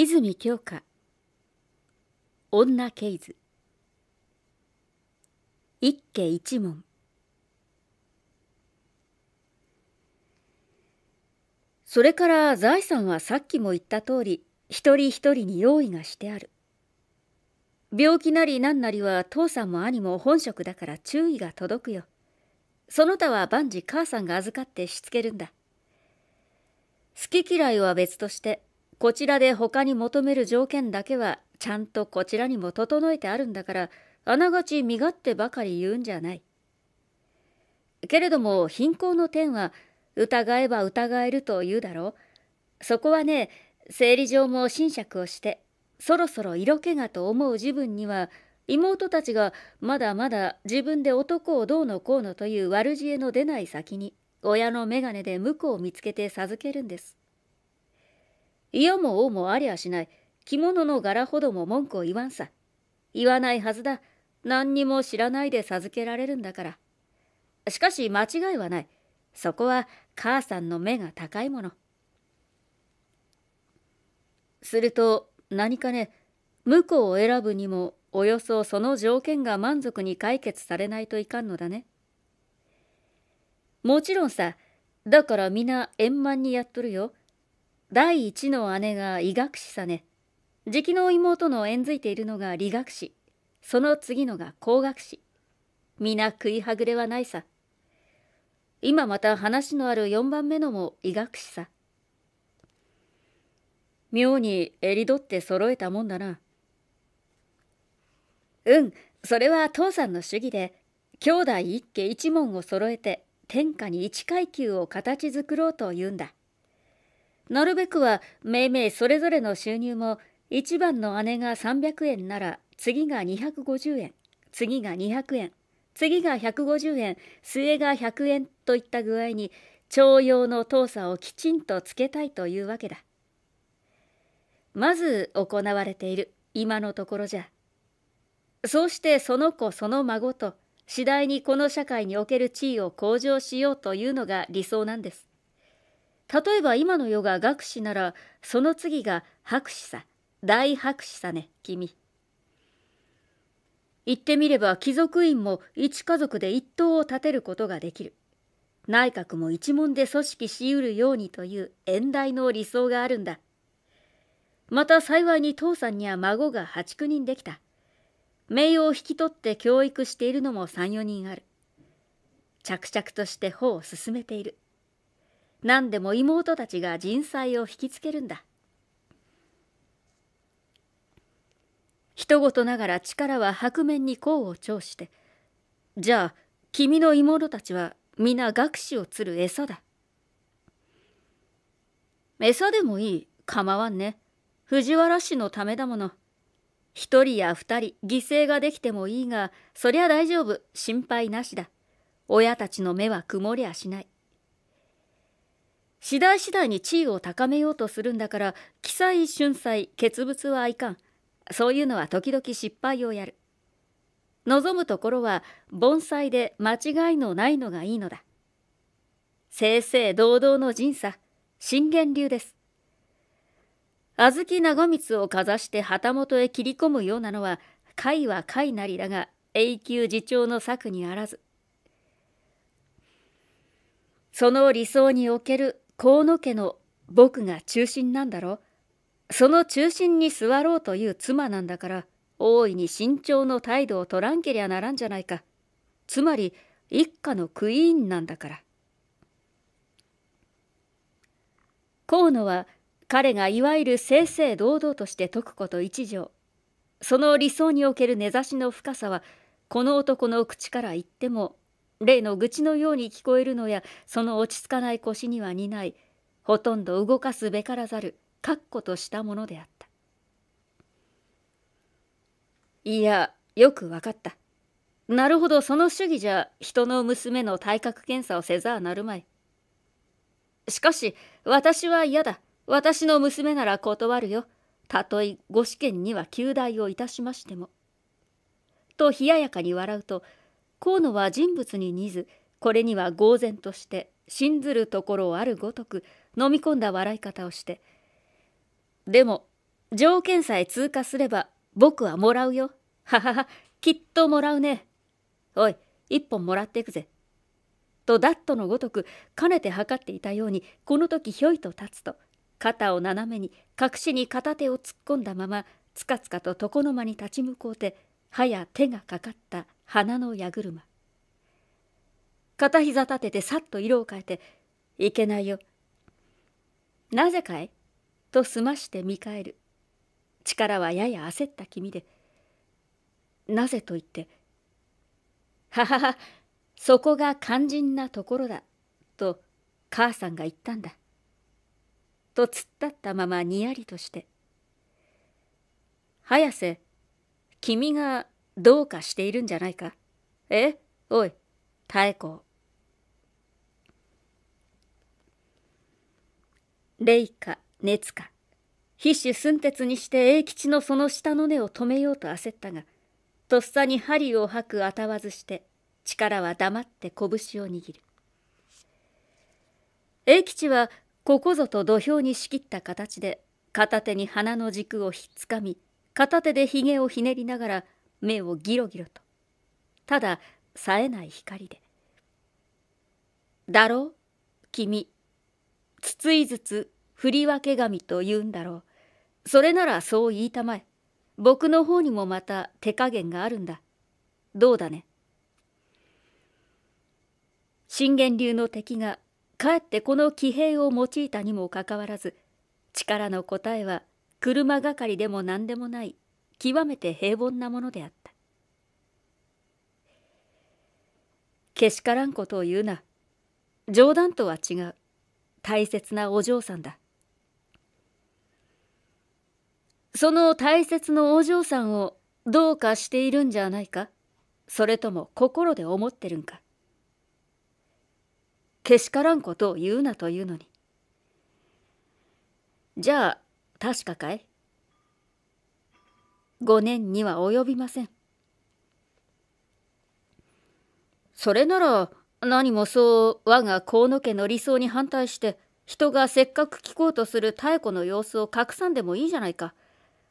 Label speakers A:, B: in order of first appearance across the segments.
A: 泉京花女ケイズ一家一門それから財産はさっきも言った通り一人一人に用意がしてある病気なりななりは父さんも兄も本職だから注意が届くよその他は万事母さんが預かってしつけるんだ好き嫌いは別としてこちらで他に求める条件だけはちゃんとこちらにも整えてあるんだからあながち身勝手ばかり言うんじゃない。けれども貧困の点は疑えば疑えると言うだろう。そこはね生理上も斟釈をしてそろそろ色気がと思う自分には妹たちがまだまだ自分で男をどうのこうのという悪知恵の出ない先に親の眼鏡で婿を見つけて授けるんです。いやも王もありゃしない着物の柄ほども文句を言わんさ言わないはずだ何にも知らないで授けられるんだからしかし間違いはないそこは母さんの目が高いものすると何かね婿を選ぶにもおよそその条件が満足に解決されないといかんのだねもちろんさだから皆円満にやっとるよ第一の姉が医学士さね直きの妹の縁づいているのが理学士その次のが工学士皆食いはぐれはないさ今また話のある4番目のも医学士さ妙に襟取って揃えたもんだなうんそれは父さんの主義で兄弟一家一門を揃えて天下に一階級を形作ろうと言うんだなるべくは命名それぞれの収入も一番の姉が300円なら次が250円次が200円次が150円末が100円といった具合に徴用の当査をきちんとつけたいというわけだまず行われている今のところじゃそうしてその子その孫と次第にこの社会における地位を向上しようというのが理想なんです例えば今の世が学士ならその次が博士さ大博士さね君言ってみれば貴族院も一家族で一党を立てることができる内閣も一門で組織しうるようにという遠大の理想があるんだまた幸いに父さんには孫が89人できた名誉を引き取って教育しているのも34人ある着々として歩を進めている何でも妹たちが人災を引きつけるんだ一言ながら力は白面に功を調してじゃあ君の妹たちは皆学士を釣る餌だ餌でもいい構わんね藤原氏のためだもの一人や二人犠牲ができてもいいがそりゃ大丈夫心配なしだ親たちの目は曇りゃしない次第次第に地位を高めようとするんだから記載春祭欠物はいかんそういうのは時々失敗をやる望むところは盆栽で間違いのないのがいいのだ正々堂々の人さ信玄流です小豆長光をかざして旗本へ切り込むようなのは貝は貝なりだが永久自重の策にあらずその理想における河野家の僕が中心なんだろその中心に座ろうという妻なんだから大いに慎重の態度を取らんけりゃならんじゃないかつまり一家のクイーンなんだから河野は彼がいわゆる正々堂々として説くこと一条その理想における根差しの深さはこの男の口から言っても例の愚痴のように聞こえるのやその落ち着かない腰には似ないほとんど動かすべからざる確固としたものであったいやよく分かったなるほどその主義じゃ人の娘の体格検査をせざあなるまいしかし私は嫌だ私の娘なら断るよたとえご試験には求大をいたしましてもと冷ややかに笑うと河野は人物に似ずこれには呆然として信ずるところあるごとく飲み込んだ笑い方をして「でも条件さえ通過すれば僕はもらうよはははきっともらうねおい一本もらっていくぜ」とダットのごとくかねて測っていたようにこの時ひょいと立つと肩を斜めに隠しに片手を突っ込んだままつかつかと床の間に立ち向こうてはや手がかかった花の矢車片膝立ててさっと色を変えて「いけないよ」「なぜかい?」と済まして見返る力はやや焦った君で「なぜ?」と言って「はははそこが肝心なところだ」と母さんが言ったんだと突っ立ったままにやりとして「早瀬君がどうかしているんじゃないかえおい、太鼓。霊か熱か。皮脂寸鉄にして栄吉のその下の根を止めようと焦ったが、とっさに針を吐くあたわずして、力は黙って拳を握る。栄吉はここぞと土俵に仕切った形で、片手に鼻の軸をひっつかみ、片手でひげをひねりながら、目をギロギロとただ冴えない光で「だろう君つついずつ振り分け神と言うんだろうそれならそう言いたまえ僕の方にもまた手加減があるんだどうだね」信玄流の敵がかえってこの騎兵を用いたにもかかわらず力の答えは車係でも何でもない極めて平凡なものであったけしからんことを言うな冗談とは違う大切なお嬢さんだその大切なお嬢さんをどうかしているんじゃないかそれとも心で思ってるんかけしからんことを言うなというのにじゃあ確かかい5年には及びませんそれなら何もそう我が河野家の理想に反対して人がせっかく聞こうとする妙子の様子を隠さんでもいいじゃないか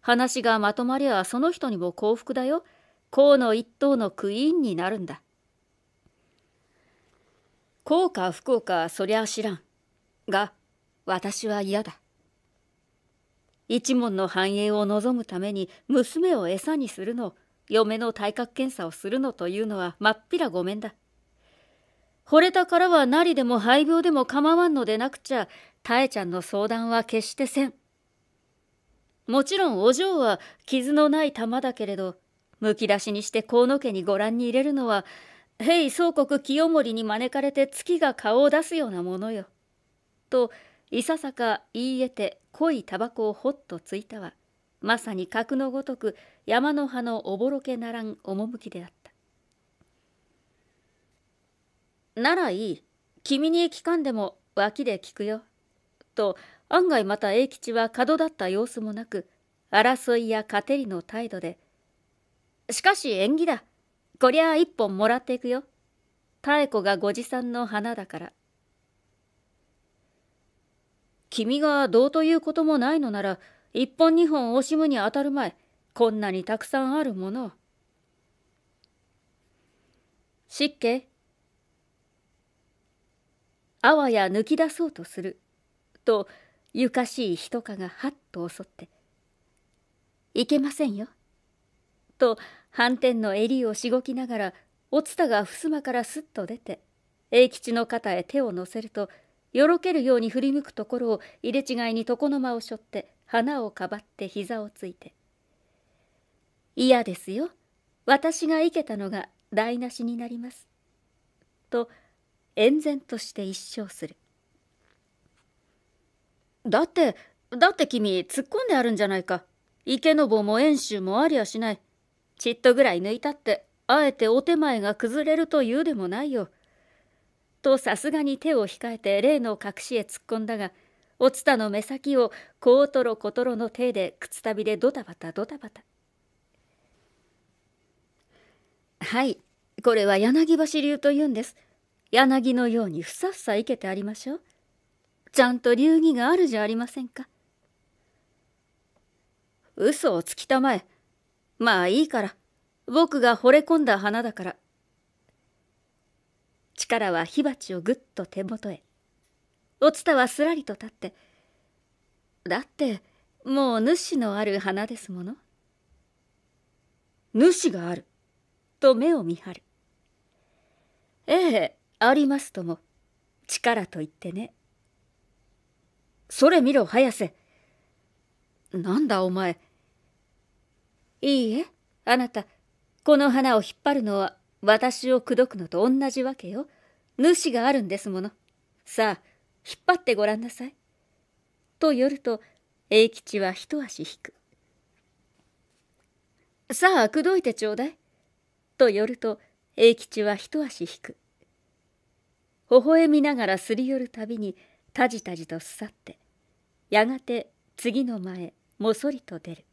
A: 話がまとまりゃその人にも幸福だよ河野一党のクイーンになるんだ幸か不幸かそりゃ知らんが私は嫌だ一門の繁栄を望むために娘を餌にするの嫁の体格検査をするのというのはまっぴらごめんだ惚れたからはなりでも肺病でも構わんのでなくちゃたえちゃんの相談は決してせんもちろんお嬢は傷のない玉だけれどむき出しにして河野家にご覧に入れるのは平宗国清盛に招かれて月が顔を出すようなものよ。といささか言い得て濃いタバコをほっとついたはまさに格のごとく山の葉のおぼろけならん趣であったならいい君に聞かんでも脇で聞くよと案外また栄吉は角だった様子もなく争いやてりの態度で「しかし縁起だこりゃ一本もらっていくよ妙子がご持参の花だから」君がどうということもないのなら一本二本惜しむに当たる前こんなにたくさんあるものっけあわや抜き出そうとするとゆかしい人かがはっと襲って「いけませんよ」と反転の襟をしごきながらおつたがふすまからすっと出て栄吉の肩へ手を乗せると「よろけるように振り向くところを入れ違いに床の間をしょって花をかばって膝をついて「嫌ですよ私が生けたのが台無しになります」と遠然として一生するだってだって君突っ込んであるんじゃないか池の坊も遠州もありゃしないちっとぐらい抜いたってあえてお手前が崩れるというでもないよとさすがに手を控えて例の隠しへ突っ込んだがおつたの目先をこうとろことろの手で靴びでドタバタドタバタはいこれは柳橋流というんです柳のようにふさふさ生けてありましょうちゃんと流儀があるじゃありませんか嘘をつきたまえまあいいから僕が惚れ込んだ花だから力は火鉢をぐっと手元へお伝はすらりと立って「だってもう主のある花ですもの」「主がある」と目を見張る「ええありますとも力と言ってね」「それ見ろ早瀬」「なんだお前」「いいえあなたこの花を引っ張るのは私を口説くのと同じわけよ。主があるんですもの。さあ、引っ張ってごらんなさい。とよると、栄吉は一足引く。さあ、口説いてちょうだい。とよると、栄吉は一足引く。微笑みながらすり寄るたびに、たじたじとすさって、やがて次の前、もそりと出る。